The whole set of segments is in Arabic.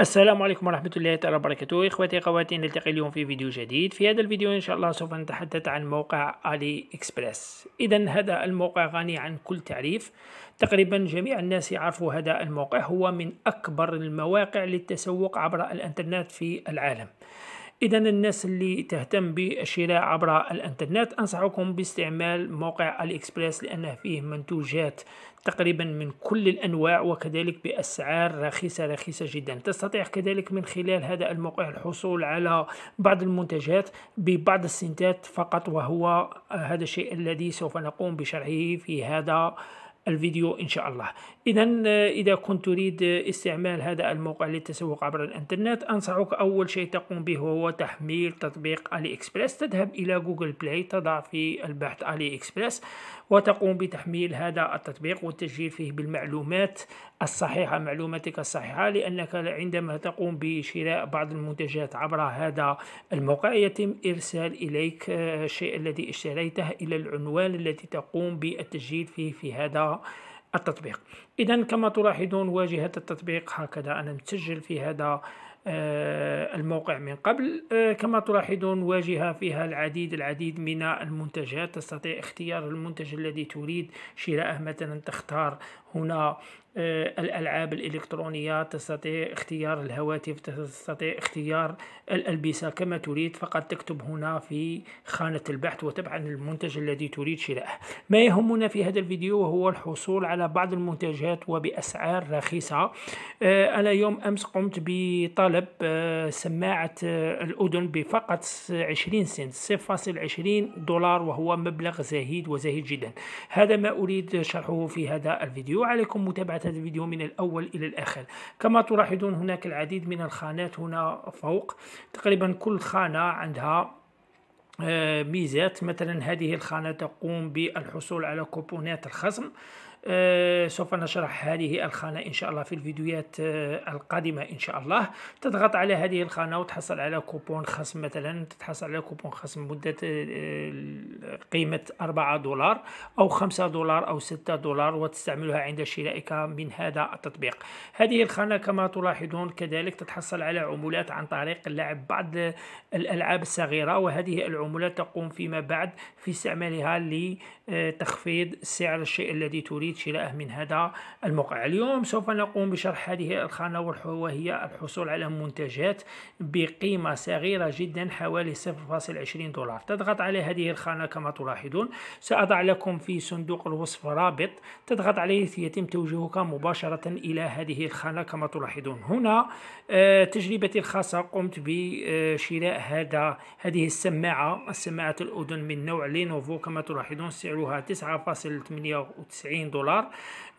السلام عليكم ورحمة الله تعالى وبركاته إخواتي أخواتي نلتقي اليوم في فيديو جديد في هذا الفيديو إن شاء الله سوف نتحدث عن موقع علي إكسبرس إذا هذا الموقع غني عن كل تعريف تقريبا جميع الناس يعرفوا هذا الموقع هو من أكبر المواقع للتسوق عبر الإنترنت في العالم إذا الناس اللي تهتم بالشراء عبر الإنترنت أنصحكم باستعمال موقع الإكسبرس لأنه فيه منتوجات تقريبا من كل الأنواع وكذلك بأسعار رخيصة رخيصة جدا تستطيع كذلك من خلال هذا الموقع الحصول على بعض المنتجات ببعض السنتات فقط وهو هذا الشيء الذي سوف نقوم بشرحه في هذا الفيديو إن شاء الله إذا إذا كنت تريد استعمال هذا الموقع للتسوق عبر الإنترنت أنصحك أول شيء تقوم به هو تحميل تطبيق ألي إكسبرس تذهب إلى جوجل بلاي تضع في البحث ألي إكسبرس وتقوم بتحميل هذا التطبيق والتسجيل فيه بالمعلومات الصحيحة معلوماتك الصحيحة لأنك عندما تقوم بشراء بعض المنتجات عبر هذا الموقع يتم إرسال إليك الشيء الذي اشتريته إلى العنوان الذي تقوم بالتسجيل فيه في هذا التطبيق اذا كما تلاحظون واجهه التطبيق هكذا انا مسجل في هذا آه، الموقع من قبل آه، كما تلاحظون واجهة فيها العديد العديد من المنتجات تستطيع اختيار المنتج الذي تريد شراءه مثلا تختار هنا آه، الألعاب الإلكترونية تستطيع اختيار الهواتف تستطيع اختيار الألبسة كما تريد فقط تكتب هنا في خانة البحث وتبحث عن المنتج الذي تريد شراءه ما يهمنا في هذا الفيديو وهو الحصول على بعض المنتجات وبأسعار رخيصة آه، أنا يوم أمس قمت بطلب آه، سماعة الأذن بفقط 20 سنت 0.20 دولار وهو مبلغ زهيد وزهيد جدا هذا ما أريد شرحه في هذا الفيديو عليكم متابعة هذا الفيديو من الأول إلى الآخر كما تلاحظون هناك العديد من الخانات هنا فوق تقريبا كل خانة عندها آه، ميزات مثلا هذه الخانة تقوم بالحصول على كوبونات الخصم آه، سوف نشرح هذه الخانة إن شاء الله في الفيديوهات آه، القادمة إن شاء الله تضغط على هذه الخانة وتحصل على كوبون خصم مثلا تتحصل على كوبون خصم مدة قيمة 4 دولار أو 5 دولار أو 6 دولار وتستعملها عند شرائك من هذا التطبيق هذه الخانة كما تلاحظون كذلك تتحصل على عمولات عن طريق لعب بعض الألعاب الصغيرة وهذه العمولات تقوم فيما بعد في استعمالها لتخفيض سعر الشيء الذي تريد شراءه من هذا الموقع اليوم سوف نقوم بشرح هذه الخانة وهي الحصول على منتجات بقيمة صغيرة جدا حوالي 0.20 دولار تضغط على هذه الخانة كما تلاحظون سأضع لكم في صندوق الوصف رابط تضغط عليه يتم توجيهك مباشرة إلى هذه الخانة كما تلاحظون هنا آه، تجربتي الخاصة قمت بشراء هذا هذه السماعة السماعة الأذن من نوع لينوفو كما تلاحظون سعرها 9.98 دولار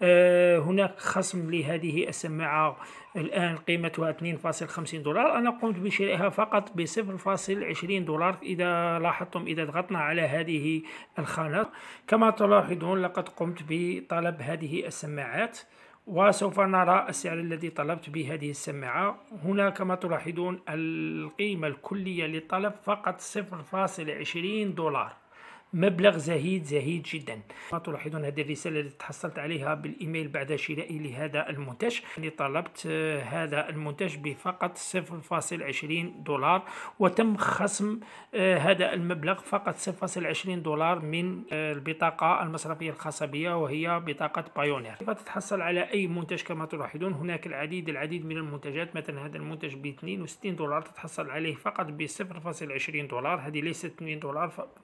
آه، هناك خصم لهذه السماعة الآن قيمتها 2.50 دولار أنا قمت بشرائها فقط ب 0.20 دولار إذا لاحظتم إذا ضغطنا على هذا هذه الخانة كما تلاحظون لقد قمت بطلب هذه السماعات وسوف نرى السعر الذي طلبت بهذه السماعة هنا كما تلاحظون القيمة الكلية للطلب فقط 0.20 دولار مبلغ زهيد زهيد جدا تلاحظون هذه الرسالة التي تحصلت عليها بالإيميل بعد شرائي لهذا المنتج يعني طلبت آه، هذا المنتج بفقط 0.20 دولار وتم خصم آه، هذا المبلغ فقط 0.20 دولار من آه، البطاقة المصرفية الخاصة بي وهي بطاقة بايونير كيف تتحصل على أي منتج كما تلاحظون هناك العديد العديد من المنتجات مثلا هذا المنتج ب 62 دولار تتحصل عليه فقط ب 0.20 دولار هذه ليست 2 دولار فقط.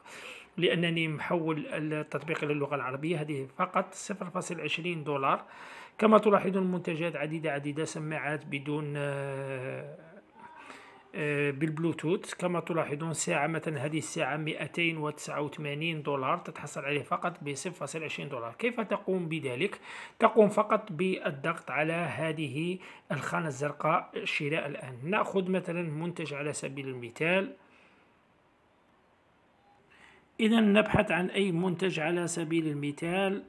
لأنني محول التطبيق إلى اللغة العربية هذه فقط 0.20 دولار كما تلاحظون منتجات عديدة عديدة سماعات بدون آه، آه، بالبلوتوث كما تلاحظون ساعة مثلا هذه الساعة 289 دولار تتحصل عليه فقط ب 0.20 دولار كيف تقوم بذلك؟ تقوم فقط بالضغط على هذه الخانة الزرقاء شراء الآن نأخذ مثلا منتج على سبيل المثال إذا نبحث عن أي منتج على سبيل المثال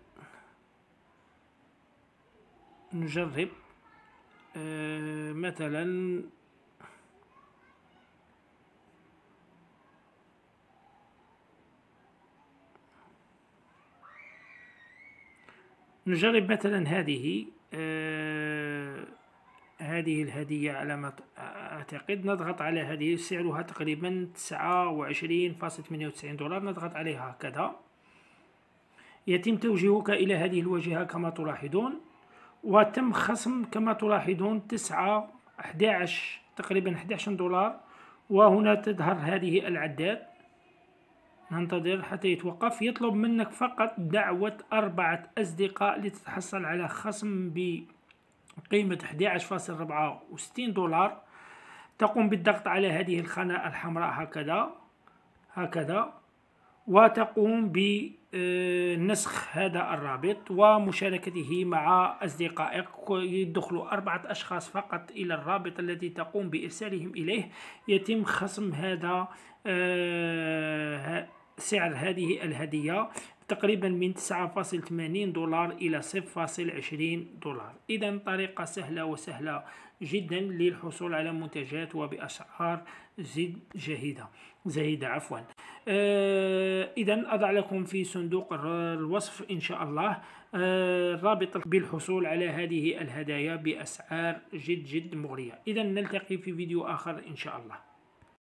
نجرب آه مثلا نجرب مثلا هذه آه هذه الهدية أعتقد نضغط على هذه سعرها تقريبا تسعة وعشرين فاصل ثمانية وتسعين دولار نضغط عليها هكذا يتم توجيهك إلى هذه الواجهة كما تلاحظون وتم خصم كما تلاحظون تسعة 11 تقريبا 11 دولار وهنا تظهر هذه العداد ننتظر حتى يتوقف يطلب منك فقط دعوة أربعة أصدقاء لتتحصل على خصم بقيمة 11.64 دولار تقوم بالضغط على هذه الخانة الحمراء هكذا هكذا وتقوم بنسخ هذا الرابط ومشاركته مع أصدقائك يدخل أربعة أشخاص فقط إلى الرابط الذي تقوم بإرسالهم إليه يتم خصم هذا آه، سعر هذه الهدية تقريبا من 9.80 دولار إلى 0.20 دولار إذا طريقة سهلة وسهلة جدا للحصول على منتجات وبأسعار زيد جيدة زهيدة عفوا آه، إذا أضع لكم في صندوق الوصف إن شاء الله آه، الرابط رابط بالحصول على هذه الهدايا بأسعار جد جد مغرية إذا نلتقي في فيديو آخر إن شاء الله